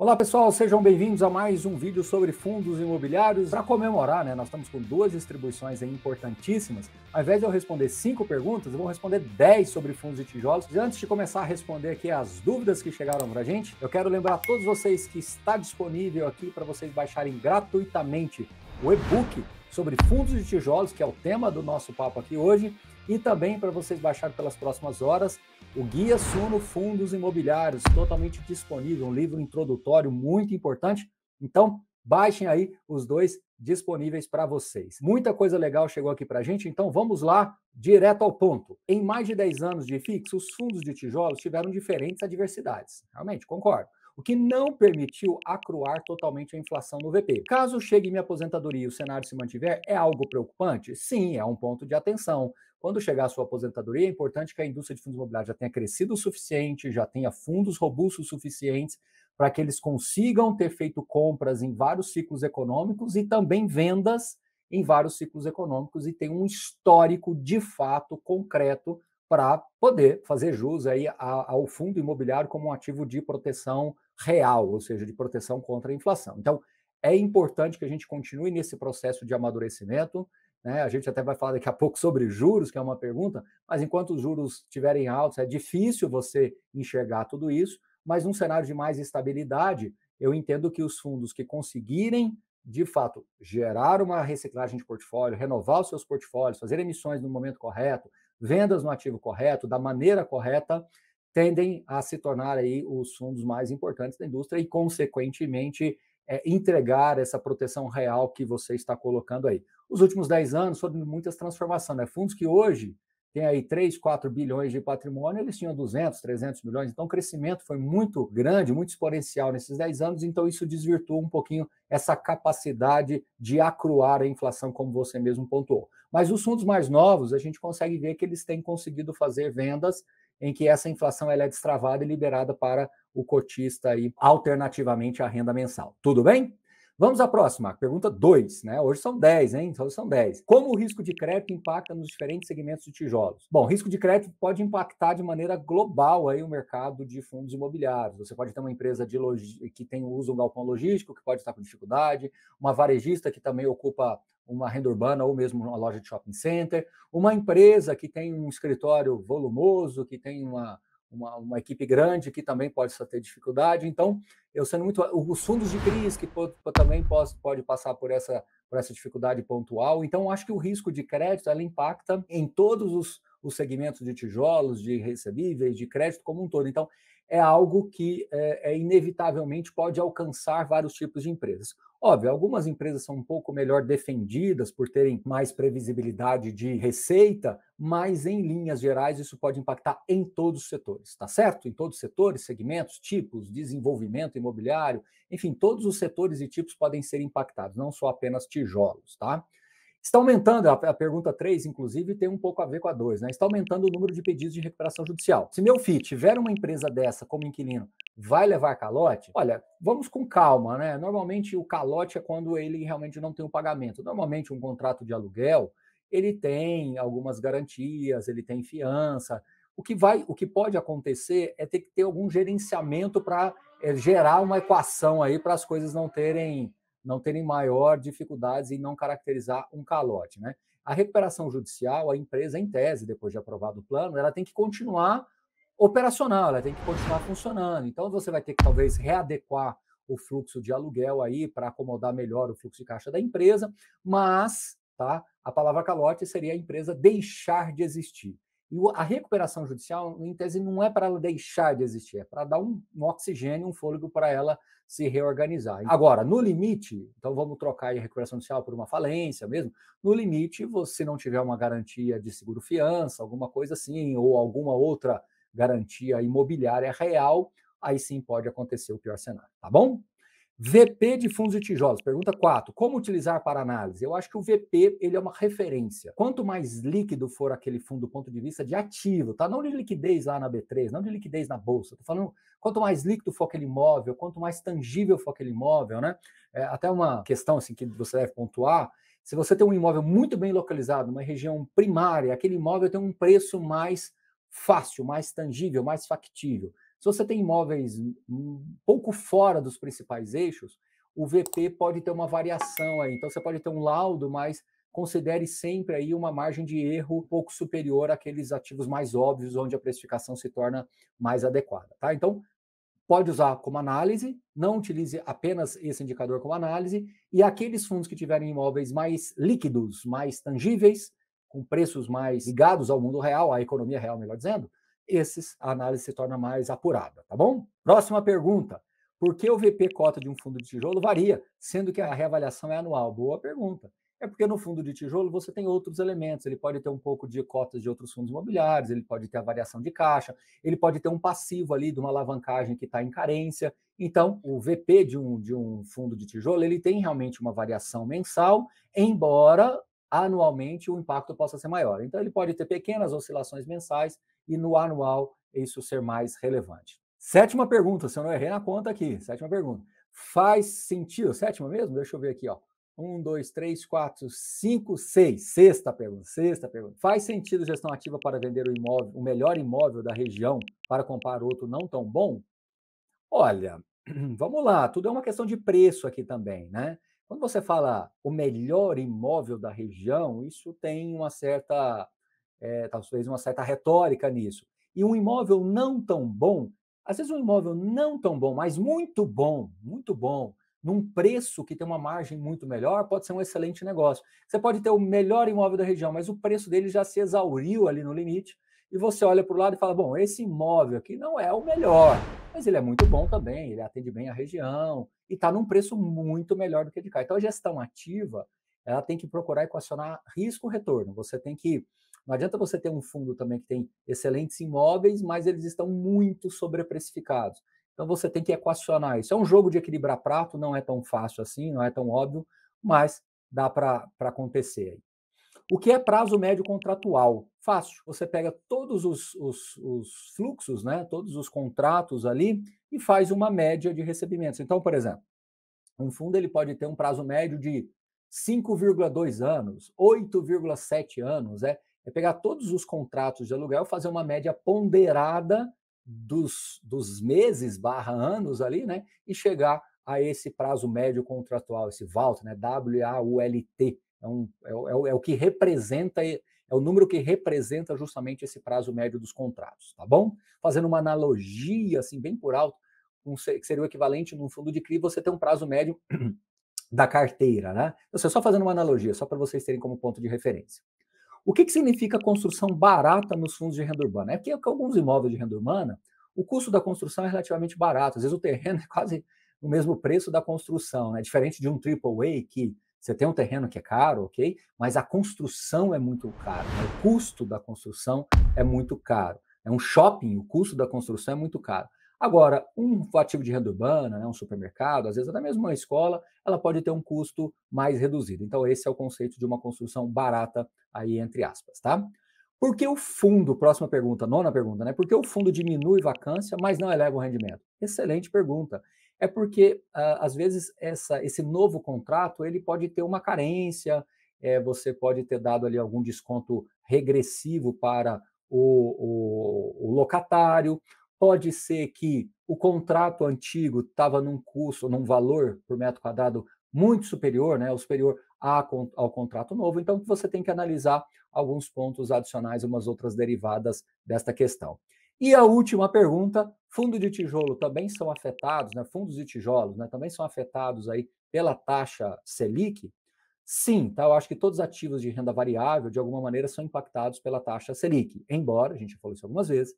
Olá pessoal, sejam bem-vindos a mais um vídeo sobre fundos imobiliários. Para comemorar, né, nós estamos com duas distribuições importantíssimas. Ao invés de eu responder cinco perguntas, eu vou responder dez sobre fundos e tijolos. E antes de começar a responder aqui as dúvidas que chegaram para a gente, eu quero lembrar a todos vocês que está disponível aqui para vocês baixarem gratuitamente o e-book sobre fundos de tijolos, que é o tema do nosso papo aqui hoje, e também para vocês baixarem pelas próximas horas o Guia Suno Fundos Imobiliários, totalmente disponível, um livro introdutório muito importante. Então, baixem aí os dois disponíveis para vocês. Muita coisa legal chegou aqui para a gente, então vamos lá direto ao ponto. Em mais de 10 anos de fixo, os fundos de tijolos tiveram diferentes adversidades. Realmente, concordo o que não permitiu acruar totalmente a inflação no VP. Caso chegue minha aposentadoria e o cenário se mantiver, é algo preocupante? Sim, é um ponto de atenção. Quando chegar a sua aposentadoria, é importante que a indústria de fundos imobiliários já tenha crescido o suficiente, já tenha fundos robustos suficientes para que eles consigam ter feito compras em vários ciclos econômicos e também vendas em vários ciclos econômicos e tem um histórico de fato concreto para poder fazer jus aí ao fundo imobiliário como um ativo de proteção real, ou seja, de proteção contra a inflação. Então, é importante que a gente continue nesse processo de amadurecimento. Né? A gente até vai falar daqui a pouco sobre juros, que é uma pergunta, mas enquanto os juros estiverem altos, é difícil você enxergar tudo isso. Mas num cenário de mais estabilidade, eu entendo que os fundos que conseguirem, de fato, gerar uma reciclagem de portfólio, renovar os seus portfólios, fazer emissões no momento correto, vendas no ativo correto, da maneira correta, tendem a se tornar aí os fundos mais importantes da indústria e, consequentemente, é, entregar essa proteção real que você está colocando aí. Os últimos 10 anos foram muitas transformações, né? Fundos que hoje têm aí 3, 4 bilhões de patrimônio, eles tinham 200, 300 milhões, então o crescimento foi muito grande, muito exponencial nesses 10 anos, então isso desvirtua um pouquinho essa capacidade de acruar a inflação, como você mesmo pontuou. Mas os fundos mais novos, a gente consegue ver que eles têm conseguido fazer vendas em que essa inflação ela é destravada e liberada para o cotista e alternativamente à renda mensal. Tudo bem? Vamos à próxima, pergunta 2, né? Hoje são 10, hein? Hoje são 10. Como o risco de crédito impacta nos diferentes segmentos de tijolos? Bom, risco de crédito pode impactar de maneira global aí o mercado de fundos imobiliários. Você pode ter uma empresa de log... que tem uso um galpão logístico que pode estar com dificuldade, uma varejista que também ocupa uma renda urbana ou mesmo uma loja de shopping center, uma empresa que tem um escritório volumoso, que tem uma, uma, uma, equipe grande que também pode ter dificuldade. Então, eu sendo muito. Os fundos de crise que também pode, pode passar por essa, por essa dificuldade pontual. Então, acho que o risco de crédito ela impacta em todos os, os segmentos de tijolos, de recebíveis, de crédito como um todo. Então, é algo que é, é, inevitavelmente pode alcançar vários tipos de empresas. Óbvio, algumas empresas são um pouco melhor defendidas por terem mais previsibilidade de receita, mas em linhas gerais isso pode impactar em todos os setores, tá certo? Em todos os setores, segmentos, tipos, desenvolvimento imobiliário, enfim, todos os setores e tipos podem ser impactados, não só apenas tijolos, tá? Está aumentando, a pergunta 3, inclusive, tem um pouco a ver com a 2, né? Está aumentando o número de pedidos de recuperação judicial. Se meu FII tiver uma empresa dessa como inquilino, vai levar calote? Olha, vamos com calma, né? Normalmente o calote é quando ele realmente não tem o pagamento. Normalmente um contrato de aluguel, ele tem algumas garantias, ele tem fiança. O que vai, o que pode acontecer é ter que ter algum gerenciamento para é, eh, gerar uma equação aí para as coisas não terem não terem maior dificuldades em não caracterizar um calote. Né? A recuperação judicial, a empresa, em tese, depois de aprovado o plano, ela tem que continuar operacional, ela tem que continuar funcionando. Então, você vai ter que talvez readequar o fluxo de aluguel aí para acomodar melhor o fluxo de caixa da empresa, mas tá, a palavra calote seria a empresa deixar de existir. E a recuperação judicial, em tese, não é para ela deixar de existir, é para dar um, um oxigênio, um fôlego para ela se reorganizar. Agora, no limite, então vamos trocar a recuperação judicial por uma falência mesmo, no limite, você não tiver uma garantia de seguro-fiança, alguma coisa assim, ou alguma outra garantia imobiliária real, aí sim pode acontecer o pior cenário, tá bom? VP de fundos e tijolos. Pergunta 4. Como utilizar para análise? Eu acho que o VP ele é uma referência. Quanto mais líquido for aquele fundo do ponto de vista de ativo, tá? Não de liquidez lá na B3, não de liquidez na bolsa. Estou falando quanto mais líquido for aquele imóvel, quanto mais tangível for aquele imóvel, né? É, até uma questão assim que você deve pontuar. Se você tem um imóvel muito bem localizado, numa região primária, aquele imóvel tem um preço mais fácil, mais tangível, mais factível. Se você tem imóveis um pouco fora dos principais eixos, o VP pode ter uma variação aí. Então você pode ter um laudo, mas considere sempre aí uma margem de erro um pouco superior àqueles ativos mais óbvios, onde a precificação se torna mais adequada. Tá? Então, pode usar como análise, não utilize apenas esse indicador como análise, e aqueles fundos que tiverem imóveis mais líquidos, mais tangíveis, com preços mais ligados ao mundo real, à economia real, melhor dizendo, esses a análise se torna mais apurada, tá bom? Próxima pergunta. Por que o VP cota de um fundo de tijolo varia, sendo que a reavaliação é anual? Boa pergunta. É porque no fundo de tijolo você tem outros elementos. Ele pode ter um pouco de cotas de outros fundos imobiliários, ele pode ter a variação de caixa, ele pode ter um passivo ali de uma alavancagem que está em carência. Então, o VP de um, de um fundo de tijolo ele tem realmente uma variação mensal, embora anualmente o impacto possa ser maior. Então, ele pode ter pequenas oscilações mensais e no anual isso ser mais relevante. Sétima pergunta, se eu não errei na conta aqui, sétima pergunta. Faz sentido, sétima mesmo? Deixa eu ver aqui, ó. Um, dois, três, quatro, cinco, seis. Sexta pergunta, sexta pergunta. Faz sentido gestão ativa para vender o imóvel, o melhor imóvel da região para comprar outro não tão bom? Olha, vamos lá, tudo é uma questão de preço aqui também, né? Quando você fala o melhor imóvel da região, isso tem uma certa, é, talvez uma certa retórica nisso. E um imóvel não tão bom, às vezes um imóvel não tão bom, mas muito bom, muito bom, num preço que tem uma margem muito melhor, pode ser um excelente negócio. Você pode ter o melhor imóvel da região, mas o preço dele já se exauriu ali no limite, e você olha para o lado e fala: bom, esse imóvel aqui não é o melhor, mas ele é muito bom também, ele atende bem a região e está num preço muito melhor do que de cá. Então, a gestão ativa ela tem que procurar equacionar risco-retorno. Você tem que. Não adianta você ter um fundo também que tem excelentes imóveis, mas eles estão muito sobreprecificados. Então você tem que equacionar isso. É um jogo de equilibrar prato, não é tão fácil assim, não é tão óbvio, mas dá para acontecer. O que é prazo médio contratual? Fácil. Você pega todos os, os, os fluxos, né? todos os contratos ali e faz uma média de recebimentos. Então, por exemplo, um fundo ele pode ter um prazo médio de 5,2 anos, 8,7 anos. É, é pegar todos os contratos de aluguel, fazer uma média ponderada dos, dos meses barra anos ali, né? E chegar a esse prazo médio contratual, esse VALT, né? W-A-U-L-T é, um, é, é, é o que representa, é o número que representa justamente esse prazo médio dos contratos, tá bom? Fazendo uma analogia, assim, bem por alto, um, que seria o equivalente num fundo de CRI, você ter um prazo médio da carteira, né? Eu então, sei, assim, só fazendo uma analogia, só para vocês terem como ponto de referência. O que, que significa construção barata nos fundos de renda urbana? É que é alguns imóveis de renda urbana, o custo da construção é relativamente barato. Às vezes o terreno é quase o mesmo preço da construção, né? Diferente de um AAA que você tem um terreno que é caro, ok, mas a construção é muito cara, né? o custo da construção é muito caro. É um shopping, o custo da construção é muito caro. Agora, um ativo de renda urbana, né, um supermercado, às vezes até mesmo uma escola, ela pode ter um custo mais reduzido. Então, esse é o conceito de uma construção barata, aí entre aspas, tá? Por que o fundo, próxima pergunta, nona pergunta, né? Por que o fundo diminui vacância, mas não eleva o rendimento? Excelente pergunta é porque às vezes essa, esse novo contrato ele pode ter uma carência, é, você pode ter dado ali algum desconto regressivo para o, o, o locatário, pode ser que o contrato antigo estava num custo, num valor por metro quadrado muito superior, né, ou superior a, ao contrato novo. Então você tem que analisar alguns pontos adicionais, umas outras derivadas desta questão. E a última pergunta: fundo de tijolo também são afetados, né? Fundos de tijolos, né? Também são afetados aí pela taxa Selic? Sim, tá? Eu acho que todos os ativos de renda variável, de alguma maneira, são impactados pela taxa Selic. Embora, a gente falou isso algumas vezes,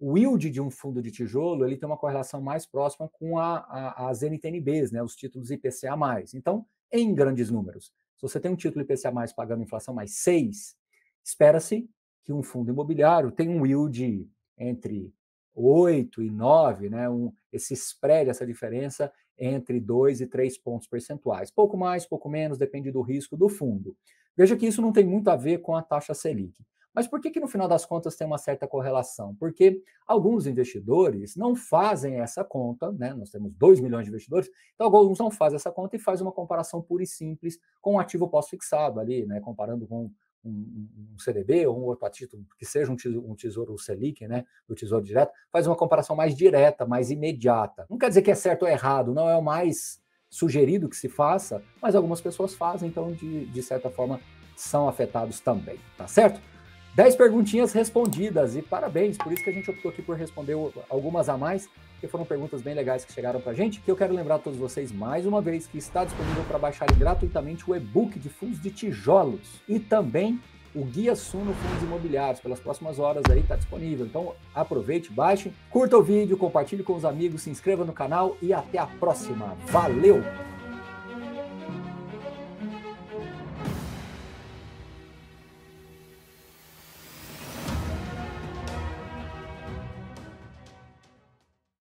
o yield de um fundo de tijolo ele tem uma correlação mais próxima com a, a, as NTNBs, né? Os títulos IPCA. Então, em grandes números. Se você tem um título IPCA pagando inflação mais 6, espera-se que um fundo imobiliário tenha um yield entre 8 e 9, né, um, esse spread, essa diferença entre 2 e 3 pontos percentuais. Pouco mais, pouco menos, depende do risco do fundo. Veja que isso não tem muito a ver com a taxa Selic. Mas por que, que no final das contas tem uma certa correlação? Porque alguns investidores não fazem essa conta, né? Nós temos 2 milhões de investidores, então alguns não fazem essa conta e fazem uma comparação pura e simples com o um ativo pós-fixado ali, né? Comparando com um, um CDB ou um outro título que seja um tesouro, um tesouro Selic, né, do Tesouro Direto, faz uma comparação mais direta, mais imediata. Não quer dizer que é certo ou errado, não é o mais sugerido que se faça, mas algumas pessoas fazem, então, de, de certa forma, são afetados também, tá certo? 10 perguntinhas respondidas e parabéns, por isso que a gente optou aqui por responder algumas a mais porque foram perguntas bem legais que chegaram para a gente. Que eu quero lembrar a todos vocês mais uma vez que está disponível para baixar gratuitamente o e-book de fundos de tijolos e também o Guia Suno Fundos Imobiliários, pelas próximas horas aí está disponível. Então aproveite, baixe, curta o vídeo, compartilhe com os amigos, se inscreva no canal e até a próxima. Valeu!